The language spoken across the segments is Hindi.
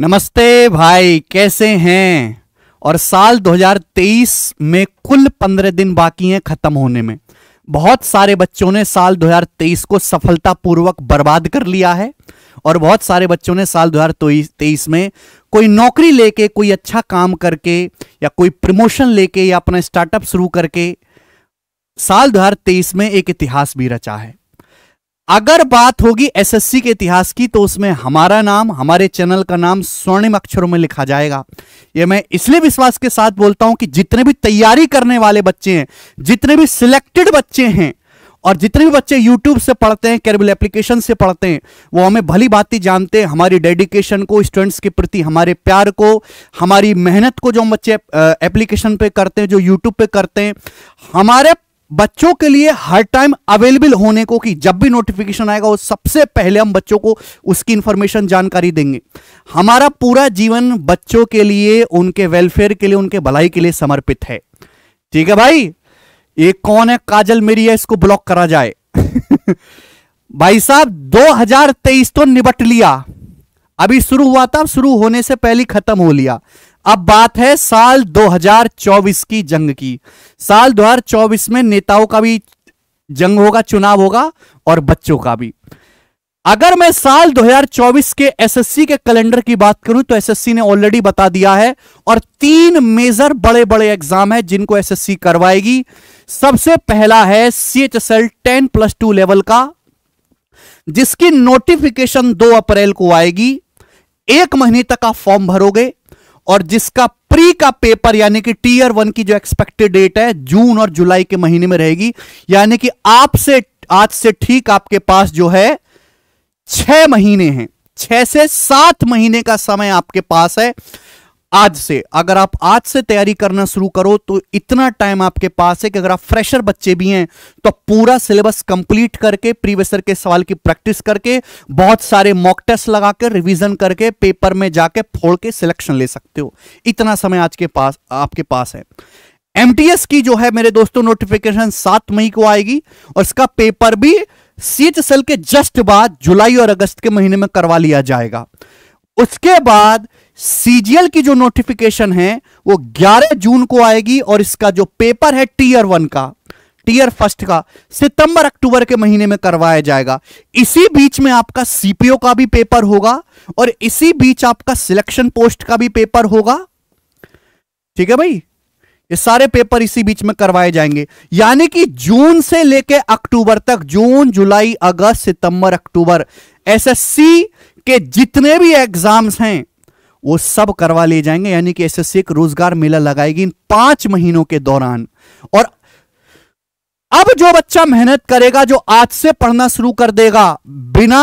नमस्ते भाई कैसे हैं और साल 2023 में कुल 15 दिन बाकी हैं ख़त्म होने में बहुत सारे बच्चों ने साल 2023 को सफलतापूर्वक बर्बाद कर लिया है और बहुत सारे बच्चों ने साल 2023 में कोई नौकरी लेके कोई अच्छा काम करके या कोई प्रमोशन लेके या अपना स्टार्टअप शुरू करके साल 2023 में एक इतिहास भी रचा है अगर बात होगी एसएससी के इतिहास की तो उसमें हमारा नाम हमारे चैनल का नाम स्वर्णिम अक्षरों में लिखा जाएगा ये मैं इसलिए विश्वास के साथ बोलता हूं कि जितने भी तैयारी करने वाले बच्चे हैं जितने भी सिलेक्टेड बच्चे हैं और जितने भी बच्चे यूट्यूब से पढ़ते हैं कैरबल एप्लीकेशन से पढ़ते हैं वो हमें भली बात जानते हैं हमारी डेडिकेशन को स्टूडेंट्स के प्रति हमारे प्यार को हमारी मेहनत को जो हम बच्चे एप्लीकेशन पे करते हैं जो यूट्यूब पे करते हैं हमारे बच्चों के लिए हर टाइम अवेलेबल होने को कि जब भी नोटिफिकेशन आएगा वो सबसे पहले हम बच्चों को उसकी इंफॉर्मेशन जानकारी देंगे हमारा पूरा जीवन बच्चों के लिए उनके वेलफेयर के लिए उनके भलाई के लिए समर्पित है ठीक है भाई ये कौन है काजल मेरी है इसको ब्लॉक करा जाए भाई साहब 2023 तो निबट लिया अभी शुरू हुआ था शुरू होने से पहले खत्म हो लिया अब बात है साल 2024 की जंग की साल 2024 में नेताओं का भी जंग होगा चुनाव होगा और बच्चों का भी अगर मैं साल 2024 के एसएससी के कैलेंडर की बात करूं तो एसएससी ने ऑलरेडी बता दिया है और तीन मेजर बड़े बड़े एग्जाम है जिनको एसएससी करवाएगी सबसे पहला है C H S L ten plus two level का जिसकी नोटिफिकेशन 2 अप्रैल को आएगी एक महीने तक आप फॉर्म भरोगे और जिसका प्री का पेपर यानी कि टीयर वन की जो एक्सपेक्टेड डेट है जून और जुलाई के महीने में रहेगी यानी कि आपसे आज से ठीक आपके पास जो है छह महीने हैं छह से सात महीने का समय आपके पास है आज से अगर आप आज से तैयारी करना शुरू करो तो इतना टाइम आपके पास है कि अगर आप फ्रेशर बच्चे भी हैं तो पूरा सिलेबस कंप्लीट करके प्रीवेसर के सवाल की प्रैक्टिस करके बहुत सारे मॉक टेस्ट लगाकर रिवीजन रिविजन करके पेपर में जाके फोड़ के सिलेक्शन ले सकते हो इतना समय आज के पास आपके पास है एमटीएस की जो है मेरे दोस्तों नोटिफिकेशन सात मई को आएगी और इसका पेपर भी सीएच के जस्ट बाद जुलाई और अगस्त के महीने में करवा लिया जाएगा उसके बाद सीजीएल की जो नोटिफिकेशन है वो 11 जून को आएगी और इसका जो पेपर है टीयर वन का टीयर फर्स्ट का सितंबर अक्टूबर के महीने में करवाया जाएगा इसी बीच में आपका सीपीओ का भी पेपर होगा और इसी बीच आपका सिलेक्शन पोस्ट का भी पेपर होगा ठीक है भाई ये सारे पेपर इसी बीच में करवाए जाएंगे यानी कि जून से लेके अक्टूबर तक जून जुलाई अगस्त सितंबर अक्टूबर एसएससी के जितने भी एग्जाम्स हैं वो सब करवा लिए जाएंगे यानी कि एसएससी एक रोजगार मेला लगाएगी इन पांच महीनों के दौरान और अब जो बच्चा मेहनत करेगा जो आज से पढ़ना शुरू कर देगा बिना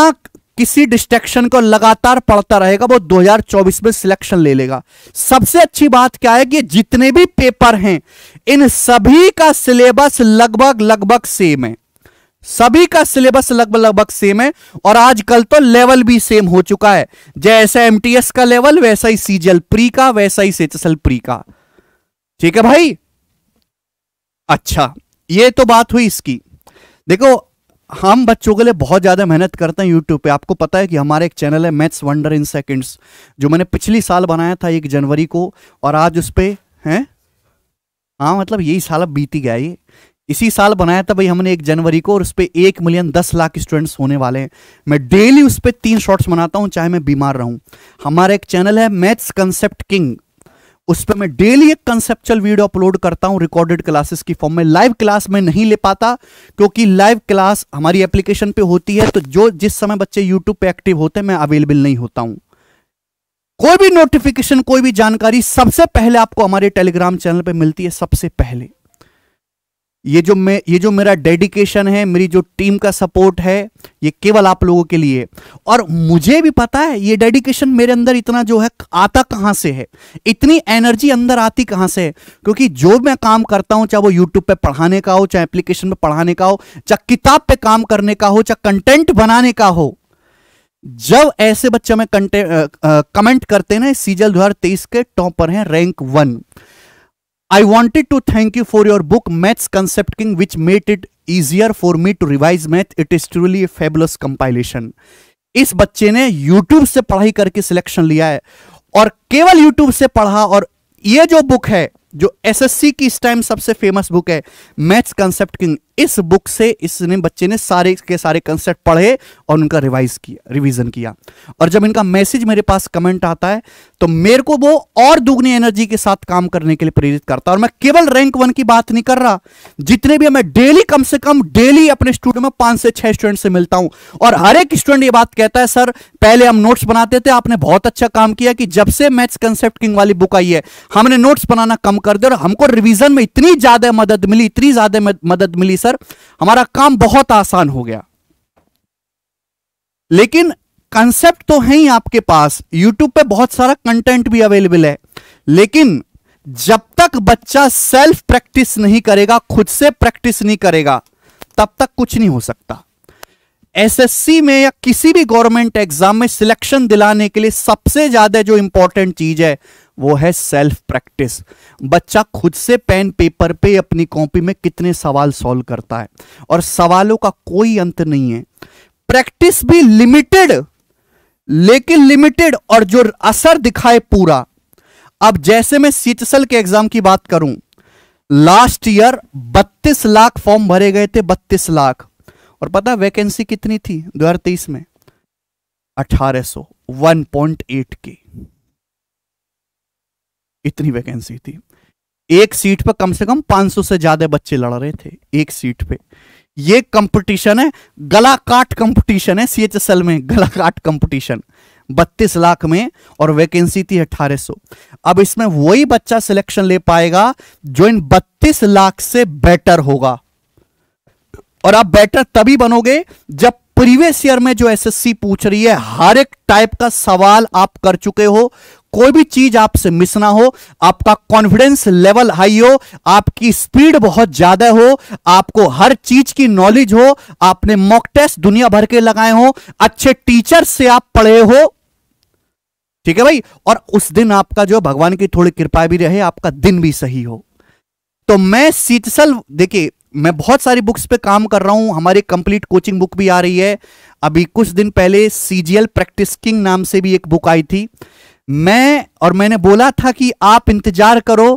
किसी डिस्ट्रेक्शन को लगातार पढ़ता रहेगा वो 2024 में सिलेक्शन ले लेगा सबसे अच्छी बात क्या है कि जितने भी पेपर हैं इन सभी का सिलेबस लगभग लगभग सेम है सभी का सिलेबस लगभग लगभग सेम है और आजकल तो लेवल भी सेम हो चुका है जैसा एमटीएस का लेवल वैसा ही सीजीएल प्री का वैसा ही सेचल प्री का ठीक है भाई अच्छा ये तो बात हुई इसकी देखो हम बच्चों के लिए बहुत ज़्यादा मेहनत करते हैं यूट्यूब पे आपको पता है कि हमारा एक चैनल है मैथ्स वंडर इन सेकंड्स जो मैंने पिछली साल बनाया था एक जनवरी को और आज उस पर हैं हाँ मतलब यही साल बीती गया ये इसी साल बनाया था भाई हमने एक जनवरी को और उस पर एक मिलियन दस लाख स्टूडेंट्स होने वाले हैं मैं डेली उस पर तीन शॉर्ट्स बनाता हूँ चाहे मैं बीमार रहूँ हमारा एक चैनल है मैथ्स कंसेप्ट किंग उस पर मैं डेली एक कंसेप्चुअल वीडियो अपलोड करता हूं रिकॉर्डेड क्लासेस की फॉर्म में लाइव क्लास में नहीं ले पाता क्योंकि लाइव क्लास हमारी एप्लीकेशन पे होती है तो जो जिस समय बच्चे यूट्यूब पे एक्टिव होते हैं मैं अवेलेबल नहीं होता हूं कोई भी नोटिफिकेशन कोई भी जानकारी सबसे पहले आपको हमारे टेलीग्राम चैनल पर मिलती है सबसे पहले ये जो मैं ये जो मेरा डेडिकेशन है मेरी जो टीम का सपोर्ट है ये केवल आप लोगों के लिए और मुझे भी पता है ये डेडिकेशन मेरे अंदर इतना जो है आता कहाँ से है इतनी एनर्जी अंदर आती कहाँ से है क्योंकि जो मैं काम करता हूँ चाहे वो यूट्यूब पे पढ़ाने का हो चाहे एप्लीकेशन पे पढ़ाने का हो चाहे किताब पे काम करने का हो चाहे कंटेंट बनाने का हो जब ऐसे बच्चे में कंटेंट कमेंट करते हैं सीजल दो के टॉपर हैं rank one I wanted to thank you for your book Maths Concept King which made it easier for me to revise math. It is truly a fabulous compilation. इस बच्चे ने YouTube से पढ़ाई करके सिलेक्शन लिया है और केवल YouTube से पढ़ा और ये जो बुक है जो एसएससी की इस टाइम सबसे फेमस बुक है मैथ्स कंसेप्ट किंग इस बुक से इसने बच्चे ने सारे के सारे कंसेप्ट पढ़े और उनका रिवाइज किया रिवीजन किया और जब इनका मैसेज मेरे पास कमेंट आता है तो मेरे को वो और दुगनी एनर्जी के साथ काम करने के लिए प्रेरित करता है और मैं केवल रैंक वन की बात नहीं कर रहा जितने भी मैं डेली कम से कम डेली अपने स्टूडेंट में पांच से छह स्टूडेंट से मिलता हूं और हर एक स्टूडेंट ये बात कहता है सर पहले हम नोट्स बनाते थे आपने बहुत अच्छा काम किया कि जब से मैथ्स कंसेप्ट किंग वाली बुक आई है हमने नोट्स बनाना कम कर दे और हमको रिवीजन में इतनी ज्यादा मदद मिली इतनी ज्यादा मदद मिली सर हमारा काम बहुत आसान हो गया लेकिन कंसेप्ट तो है ही आपके पास यूट्यूब पे बहुत सारा कंटेंट भी अवेलेबल है लेकिन जब तक बच्चा सेल्फ प्रैक्टिस नहीं करेगा खुद से प्रैक्टिस नहीं करेगा तब तक कुछ नहीं हो सकता एसएससी में या किसी भी गवर्नमेंट एग्जाम में सिलेक्शन दिलाने के लिए सबसे ज्यादा जो इंपॉर्टेंट चीज है वो है सेल्फ प्रैक्टिस बच्चा खुद से पेन पेपर पे अपनी कॉपी में कितने सवाल सॉल्व करता है और सवालों का कोई अंत नहीं है प्रैक्टिस भी लिमिटेड लेकिन लिमिटेड और जो असर दिखाए पूरा अब जैसे मैं सीटसल के एग्जाम की बात करूं लास्ट ईयर 32 लाख फॉर्म भरे गए थे 32 लाख और पता वैकेंसी कितनी थी तेईस में 1800 एट की इतनी वैकेंसी थी एक सीट पर कम से कम 500 से ज्यादा बच्चे लड़ रहे थे एक सीट पे ये कंपटीशन है गला काट कंपटीशन है सीएचएसएल में गला काट कंपटीशन बत्तीस लाख में और वैकेंसी थी 1800 अब इसमें वही बच्चा सिलेक्शन ले पाएगा जो इन बत्तीस लाख से बेटर होगा और आप बेटर तभी बनोगे जब प्रीवियस ईयर में जो एसएससी पूछ रही है हर एक टाइप का सवाल आप कर चुके हो कोई भी चीज आपसे मिस ना हो आपका कॉन्फिडेंस लेवल हाई हो आपकी स्पीड बहुत ज्यादा हो आपको हर चीज की नॉलेज हो आपने मॉक टेस्ट दुनिया भर के लगाए हो अच्छे टीचर से आप पढ़े हो ठीक है भाई और उस दिन आपका जो भगवान की थोड़ी कृपा भी रहे आपका दिन भी सही हो तो मैं सीटसल देखिए मैं बहुत सारी बुक्स पे काम कर रहा हूँ हमारी कंप्लीट कोचिंग बुक भी आ रही है अभी कुछ दिन पहले C G L practice king नाम से भी एक बुक आई थी मैं और मैंने बोला था कि आप इंतजार करो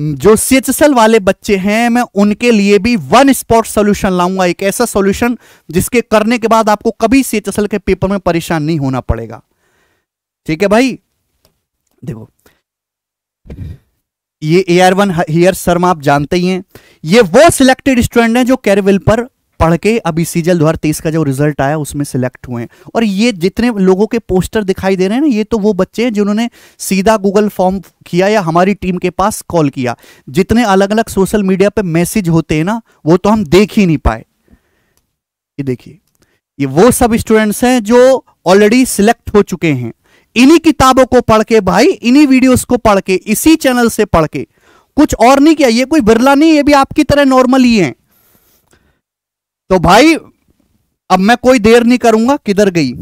जो सी वाले बच्चे हैं मैं उनके लिए भी वन स्पॉट सॉल्यूशन लाऊंगा एक ऐसा सॉल्यूशन जिसके करने के बाद आपको कभी सी के पेपर में परेशान नहीं होना पड़ेगा ठीक है भाई देखो ये ए आर वन हियर शर्मा आप जानते ही हैं ये वो सिलेक्टेड स्टूडेंट हैं जो कैरविल पर पढ़ के अभी सीजल दो का जो रिजल्ट आया उसमें सिलेक्ट हुए हैं और ये जितने लोगों के पोस्टर दिखाई दे रहे हैं ना ये तो वो बच्चे हैं जिन्होंने सीधा गूगल फॉर्म किया या हमारी टीम के पास कॉल किया जितने अलग अलग सोशल मीडिया पे मैसेज होते हैं ना वो तो हम देख ही नहीं पाए ये देखिए ये वो सब स्टूडेंट्स हैं जो ऑलरेडी सिलेक्ट हो चुके हैं इन्हीं किताबों को पढ़ के भाई इन्हीं वीडियोस को पढ़ के इसी चैनल से पढ़ के कुछ और नहीं किया ये कोई बिरला नहीं ये भी आपकी तरह नॉर्मल ही है तो भाई अब मैं कोई देर नहीं करूंगा किधर गई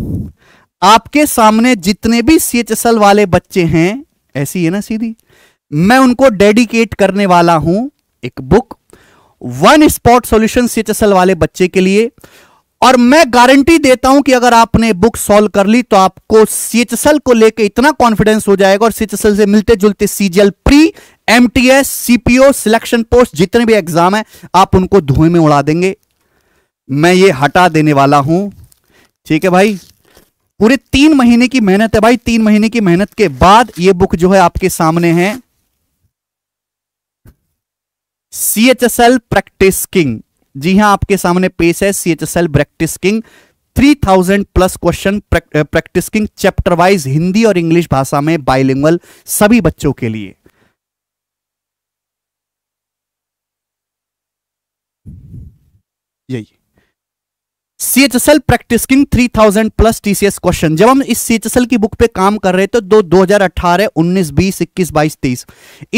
आपके सामने जितने भी सी वाले बच्चे हैं ऐसी है ना सीधी मैं उनको डेडिकेट करने वाला हूं एक book one spot solution C वाले बच्चे के लिए और मैं गारंटी देता हूं कि अगर आपने बुक सॉल्व कर ली तो आपको सीएचएसएल को लेकर इतना कॉन्फिडेंस हो जाएगा और सीएचएसएल से मिलते जुलते CGL pre MTS CPO selection post जितने भी एग्जाम है आप उनको धुएं में उड़ा देंगे मैं ये हटा देने वाला हूं ठीक है भाई पूरे तीन महीने की मेहनत है भाई तीन महीने की मेहनत के बाद ये बुक जो है आपके सामने है सी प्रैक्टिस किंग जी हां आपके सामने पेश है C H S L practice king three thousand plus question practice king chapter wise Hindi और इंग्लिश भाषा में बाइलिंगल सभी बच्चों के लिए यही CHSL practice king 3000 plus TCS question जब हम इस सीएचएसएल की बुक पे काम कर रहे थे तो दो हजार अठारह उन्नीस बीस इक्कीस बाईस तेईस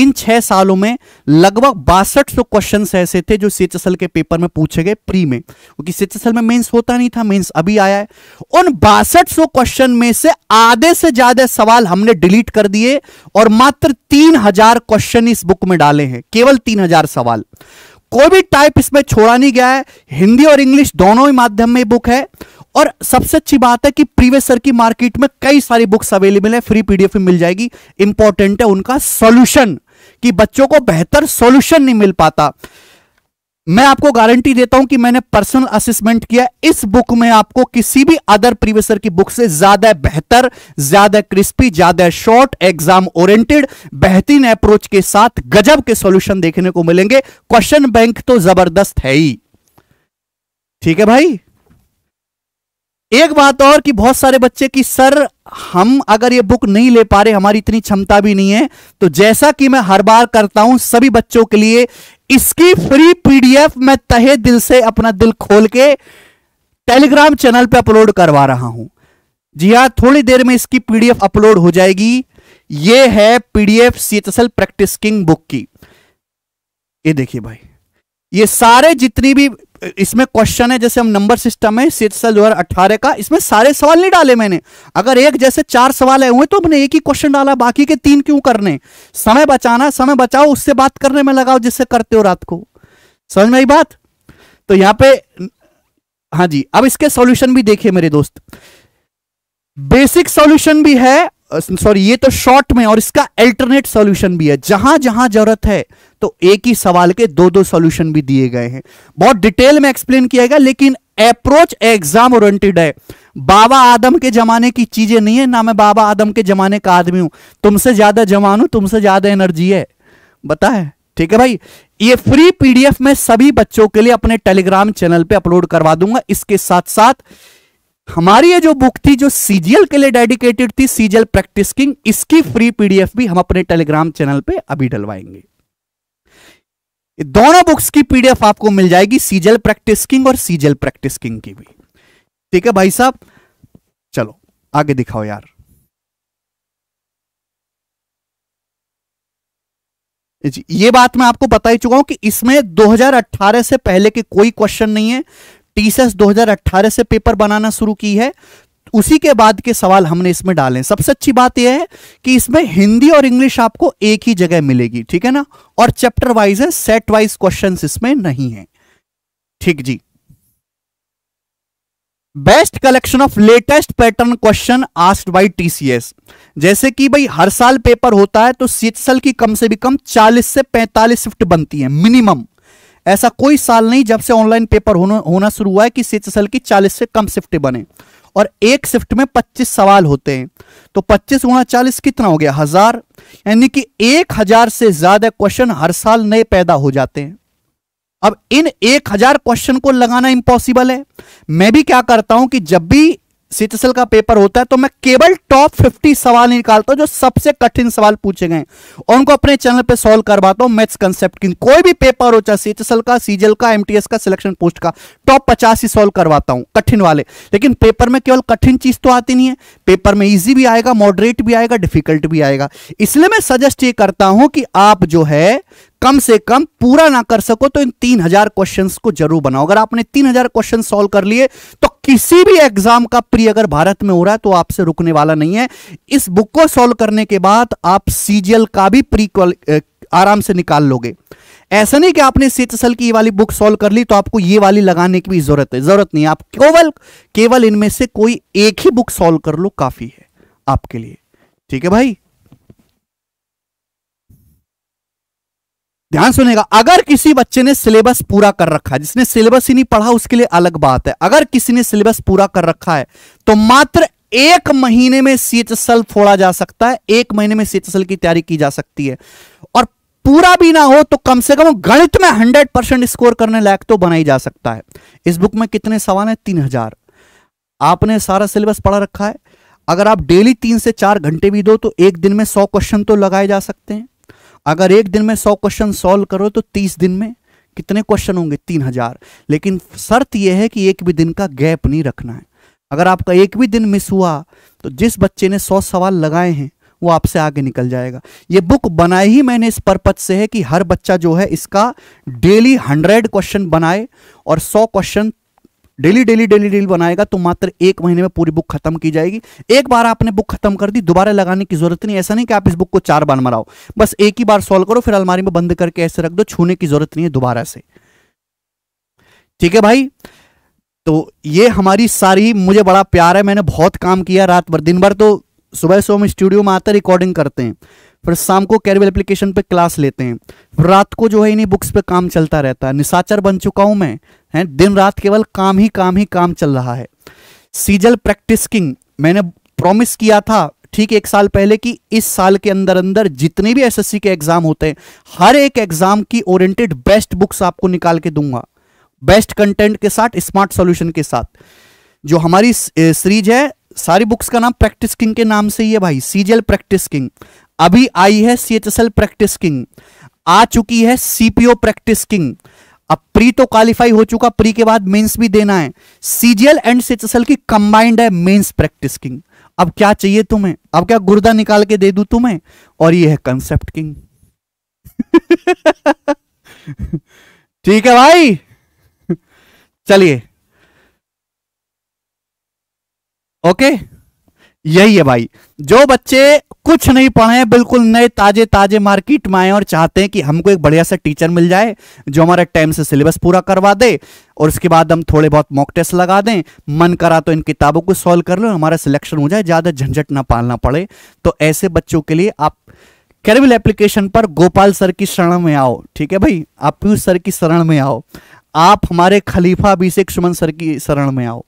इन छह सालों में लगभग बासठ सौ क्वेश्चन ऐसे थे जो सीएचएसएल के पेपर में पूछे गए प्री में क्योंकि सीएचएसएल में मेंस होता नहीं था मेंस अभी आया है उन बासठ सौ क्वेश्चन में से आधे से ज्यादा सवाल हमने डिलीट कर दिए और मात्र तीन हजार क्वेश्चन इस बुक में डाले हैं केवल तीन हजार सवाल कोई भी टाइप इसमें छोड़ा नहीं गया है हिंदी और इंग्लिश दोनों ही माध्यम में बुक है और सबसे अच्छी बात है कि प्रीवियस सर की मार्केट में कई सारी बुक्स अवेलेबल है फ्री पीडीएफ में मिल जाएगी इंपॉर्टेंट है उनका सॉल्यूशन कि बच्चों को बेहतर सॉल्यूशन नहीं मिल पाता मैं आपको गारंटी देता हूं कि मैंने पर्सनल असेसमेंट किया इस बुक में आपको किसी भी अदर प्रीवियसर की बुक से ज्यादा बेहतर ज्यादा क्रिस्पी ज्यादा शॉर्ट एग्जाम ओरिएंटेड बेहतरीन अप्रोच के साथ गजब के सॉल्यूशन देखने को मिलेंगे क्वेश्चन बैंक तो जबरदस्त है ही ठीक है भाई एक बात और कि बहुत सारे बच्चे की सर हम अगर ये बुक नहीं ले पा रहे हमारी इतनी क्षमता भी नहीं है तो जैसा कि मैं हर बार करता हूं सभी बच्चों के लिए इसकी फ्री पीडीएफ मैं तहे दिल से अपना दिल खोल के टेलीग्राम चैनल पे अपलोड करवा रहा हूं जी हाँ थोड़ी देर में इसकी पीडीएफ अपलोड हो जाएगी ये है PDF CHSL practice king book की ये देखिए भाई ये सारे जितनी भी इसमें क्वेश्चन है जैसे हम नंबर सिस्टम है शीर्ष साल दो का इसमें सारे सवाल नहीं डाले मैंने अगर एक जैसे चार सवाल आए हुए तो मैंने एक ही क्वेश्चन डाला बाकी के तीन क्यों करने समय बचाना समय बचाओ उससे बात करने में लगाओ जिससे करते हो रात को समझ में आई बात तो यहां पे हाँ जी अब इसके सॉल्यूशन भी देखिए मेरे दोस्त बेसिक सॉल्यूशन भी है सॉरी ये तो शॉर्ट में और इसका अल्टरनेट सॉल्यूशन भी है जहां जहां जरूरत है तो एक ही सवाल के दो दो सॉल्यूशन भी दिए गए हैं बहुत डिटेल में एक्सप्लेन किया गया लेकिन अप्रोच एग्जाम ओरिएंटेड है बाबा आदम के जमाने की चीजें नहीं है ना मैं बाबा आदम के जमाने का आदमी हूं तुमसे ज्यादा जवान हूं तुमसे ज्यादा एनर्जी है बता है ठीक है भाई ये फ्री पीडीएफ में सभी बच्चों के लिए अपने टेलीग्राम चैनल पे अपलोड करवा दूंगा इसके साथ साथ हमारी ये जो बुक थी जो सीजीएल के लिए डेडिकेटेड थी सीजीएल प्रैक्टिस किंग इसकी फ्री पीडीएफ भी हम अपने टेलीग्राम चैनल पे अभी डलवाएंगे दोनों बुक्स की पीडीएफ आपको मिल जाएगी सीजल प्रैक्टिस किंग और सीजल प्रैक्टिस किंग की भी ठीक है भाई साहब चलो आगे दिखाओ यार ये बात मैं आपको बता ही चुका हूं कि इसमें 2018 से पहले के कोई क्वेश्चन नहीं है टीसीएस 2018 से पेपर बनाना शुरू की है उसी के बाद के सवाल हमने इसमें डाले सबसे अच्छी बात यह है कि इसमें हिंदी और इंग्लिश आपको एक ही जगह मिलेगी ठीक है ना और चैप्टर वाइज है सेट वाइज क्वेश्चन इसमें नहीं है ठीक जी best collection of latest pattern question asked by TCS जैसे कि भाई हर साल पेपर होता है तो सीट की कम से भी कम 40 से 45 शिफ्ट बनती है मिनिमम ऐसा कोई साल नहीं जब से ऑनलाइन पेपर होना शुरू हुआ है कि सीएचएसएल की 40 से कम शिफ्ट बने और एक शिफ्ट में 25 सवाल होते हैं तो 25 गुणा चालीस कितना हो गया हजार यानी कि एक हजार से ज्यादा क्वेश्चन हर साल नए पैदा हो जाते हैं अब इन एक हजार क्वेश्चन को लगाना इंपॉसिबल है मैं भी क्या करता हूं कि जब भी सीतसल का पेपर होता है तो मैं केवल टॉप 50 सवाल निकालता हूं जो सबसे कठिन सवाल पूछे गए और उनको अपने चैनल पे सॉल्व करवाता हूं मैथ्स कंसेप्ट की कोई भी पेपर हो चाहे सीतसल का सीजल का एमटीएस का सिलेक्शन पोस्ट का टॉप पचास ही सॉल्व करवाता हूं कठिन वाले लेकिन पेपर में केवल कठिन चीज तो आती नहीं है पेपर में ईजी भी आएगा मॉडरेट भी आएगा डिफिकल्ट भी आएगा इसलिए मैं सजेस्ट ये करता हूं कि आप जो है कम से कम पूरा ना कर सको तो इन तीन हजार क्वेश्चन को जरूर बनाओ अगर आपने तीन हजार क्वेश्चन सोल्व कर लिए तो किसी भी एग्जाम का प्री अगर भारत में हो रहा है तो आपसे रुकने वाला नहीं है इस बुक को सोल्व करने के बाद आप सीजीएल का भी प्री आराम से निकाल लोगे ऐसा नहीं कि आपने सीतसल की ये वाली बुक सोल्व कर ली तो आपको ये वाली लगाने की भी जरूरत है जरूरत नहीं आप केवल केवल इनमें से कोई एक ही बुक सोल्व कर लो काफी है आपके लिए ठीक है भाई ध्यान सुनेगा अगर किसी बच्चे ने सिलेबस पूरा कर रखा है जिसने सिलेबस ही नहीं पढ़ा उसके लिए अलग बात है अगर किसी ने सिलेबस पूरा कर रखा है तो मात्र एक महीने में सी एच फोड़ा जा सकता है एक महीने में सी एच एस एल की तैयारी की जा सकती है और पूरा भी ना हो तो कम से कम गणित में हंड्रेड परसेंट स्कोर करने लायक तो बनाई जा सकता है इस बुक में कितने सवाल है तीन हजार आपने सारा सिलेबस पढ़ा रखा है अगर आप डेली तीन से चार घंटे भी दो तो एक दिन में सौ क्वेश्चन तो लगाए जा सकते हैं अगर एक दिन में सौ क्वेश्चन सॉल्व करो तो तीस दिन में कितने क्वेश्चन होंगे तीन हजार लेकिन शर्त यह है कि एक भी दिन का गैप नहीं रखना है अगर आपका एक भी दिन मिस हुआ तो जिस बच्चे ने सौ सवाल लगाए हैं वो आपसे आगे निकल जाएगा ये बुक बनाई ही मैंने इस परपज से है कि हर बच्चा जो है इसका डेली हंड्रेड क्वेश्चन बनाए और सौ question daily daily daily daily बनाएगा तो मात्र एक महीने में पूरी बुक खत्म की जाएगी एक बार आपने बुक खत्म कर दी दोबारा लगाने की जरूरत नहीं ऐसा नहीं कि आप इस बुक को चार बार मराओ बस एक ही बार सॉल्व करो फिर अलमारी में बंद करके ऐसे रख दो छूने की जरूरत नहीं है दोबारा से ठीक है भाई तो ये हमारी सारी मुझे बड़ा प्यार है मैंने बहुत काम किया रात भर दिन भर तो सुबह से हम स्टूडियो में आते रिकॉर्डिंग करते हैं फिर शाम को कैरवेल एप्लीकेशन पे क्लास लेते हैं रात को जो है इन्हीं बुक्स पे काम चलता रहता है निशाचर बन चुका हूँ मैं है दिन रात केवल काम ही काम ही काम चल रहा है सीजल प्रैक्टिस किंग मैंने प्रॉमिस किया था ठीक एक साल पहले कि इस साल के अंदर अंदर जितने भी एसएससी के एग्जाम होते हैं हर एक एग्जाम की ओरिएंटेड बेस्ट बुक्स आपको निकाल के दूंगा बेस्ट कंटेंट के साथ स्मार्ट सॉल्यूशन के साथ जो हमारी सीरीज है सारी बुक्स का नाम प्रैक्टिस किंग के नाम से ही है भाई सीजीएल प्रैक्टिस किंग अभी आई है सीएचएसएल प्रैक्टिस किंग आ चुकी है सीपीओ प्रैक्टिस किंग अब प्री तो क्वालिफाई हो चुका प्री के बाद मेंस भी देना है सीजीएल एंड सीएचएसएल की कंबाइंड है मेंस प्रैक्टिस किंग अब क्या चाहिए तुम्हें अब क्या गुर्दा निकाल के दे दू तुम्हें और ये है कंसेप्ट किंग ठीक है भाई चलिए ओके यही है भाई जो बच्चे कुछ नहीं पढ़े बिल्कुल नए ताजे ताजे मार्केट में आए और चाहते हैं कि हमको एक बढ़िया सा टीचर मिल जाए जो हमारा टाइम से सिलेबस पूरा करवा दे और उसके बाद हम थोड़े बहुत मॉक टेस्ट लगा दें मन करा तो इन किताबों को सॉल्व कर लो हमारा सिलेक्शन हो जाए ज़्यादा झंझट ना पालना पड़े तो ऐसे बच्चों के लिए आप कैरविल एप्लीकेशन पर गोपाल सर की शरण में आओ ठीक है भाई आप पीयूष सर की शरण में आओ आप हमारे खलीफा अभिषेक सुमन सर की शरण में आओ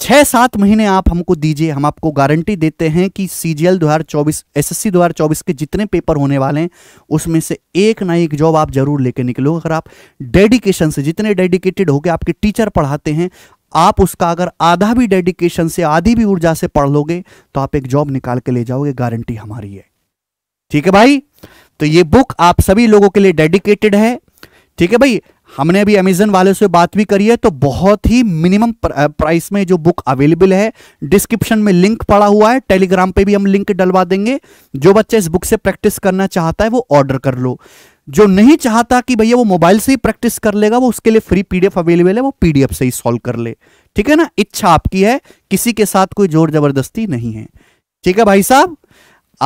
छः सात महीने आप हमको दीजिए हम आपको गारंटी देते हैं कि सी जी एल दो हज़ार चौबीस एस एस सी दो हज़ार चौबीस के जितने पेपर होने वाले हैं उसमें से एक ना एक जॉब आप जरूर लेके निकलो अगर आप डेडिकेशन से जितने डेडिकेटेड होकर आपके टीचर पढ़ाते हैं आप उसका अगर आधा भी डेडिकेशन से आधी भी ऊर्जा से पढ़ लोगे तो आप एक जॉब निकाल के ले जाओगे गारंटी हमारी है ठीक है भाई तो ये बुक आप सभी लोगों के लिए डेडिकेटेड है ठीक है भाई हमने अभी अमेजन वाले से बात भी करी है तो बहुत ही मिनिमम प्राइस में जो बुक अवेलेबल है डिस्क्रिप्शन में लिंक पड़ा हुआ है टेलीग्राम पे भी हम लिंक डलवा देंगे जो बच्चा इस बुक से प्रैक्टिस करना चाहता है वो ऑर्डर कर लो जो नहीं चाहता कि भैया वो मोबाइल से ही प्रैक्टिस कर लेगा वो उसके लिए फ्री पीडीएफ अवेलेबल है वो पीडीएफ से ही सॉल्व कर ले ठीक है ना इच्छा आपकी है किसी के साथ कोई जोर जबरदस्ती नहीं है ठीक है भाई साहब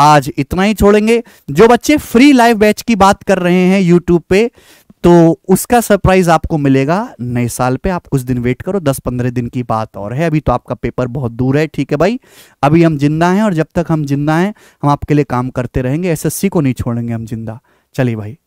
आज इतना ही छोड़ेंगे जो बच्चे फ्री लाइव बैच की बात कर रहे हैं यूट्यूब पे तो उसका सरप्राइज आपको मिलेगा नए साल पे आप कुछ दिन वेट करो दस पंद्रह दिन की बात और है अभी तो आपका पेपर बहुत दूर है ठीक है भाई अभी हम जिंदा हैं और जब तक हम जिंदा हैं हम आपके लिए काम करते रहेंगे एसएससी को नहीं छोड़ेंगे हम जिंदा चलिए भाई